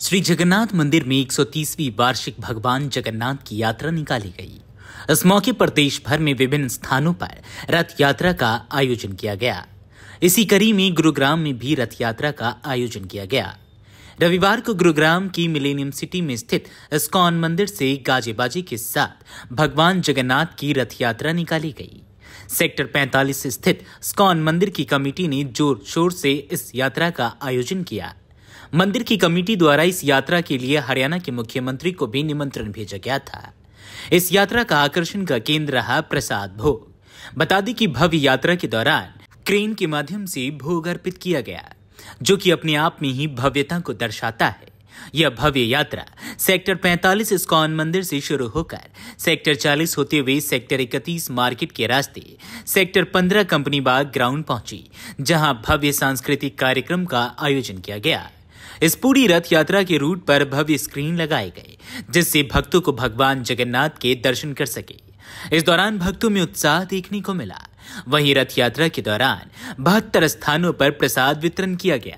श्री जगन्नाथ मंदिर में 130वीं वार्षिक भगवान जगन्नाथ की यात्रा निकाली गई इस मौके पर देश भर में विभिन्न स्थानों पर रथ यात्रा का आयोजन किया गया इसी कड़ी में गुरुग्राम में भी रथ यात्रा का आयोजन किया गया रविवार को गुरुग्राम की मिलेनियम सिटी में स्थित स्कॉन मंदिर से गाजेबाजी के साथ भगवान जगन्नाथ की रथ यात्रा निकाली गई सेक्टर 45 स्थित स्कॉन मंदिर की कमेटी ने जोर शोर से इस यात्रा का आयोजन किया मंदिर की कमेटी द्वारा इस यात्रा के लिए हरियाणा के मुख्यमंत्री को भी निमंत्रण भेजा गया था इस यात्रा का आकर्षण का केंद्र रहा प्रसाद भोग बता दें कि भव्य यात्रा के दौरान क्रेन के माध्यम से भोग अर्पित किया गया जो कि अपने आप में ही भव्यता को दर्शाता है यह भव्य यात्रा सेक्टर 45 इस्कॉन मंदिर से शुरू होकर सेक्टर 40 होते हुए सेक्टर 31 मार्केट के रास्ते सेक्टर 15 कंपनी बाग ग्राउंड पहुंची जहां भव्य सांस्कृतिक कार्यक्रम का आयोजन किया गया इस पूरी रथ यात्रा के रूट पर भव्य स्क्रीन लगाए गए जिससे भक्तों को भगवान जगन्नाथ के दर्शन कर सके इस दौरान भक्तों में उत्साह देखने को मिला वहीं रथ यात्रा के दौरान बहत्तर स्थानों पर प्रसाद वितरण किया गया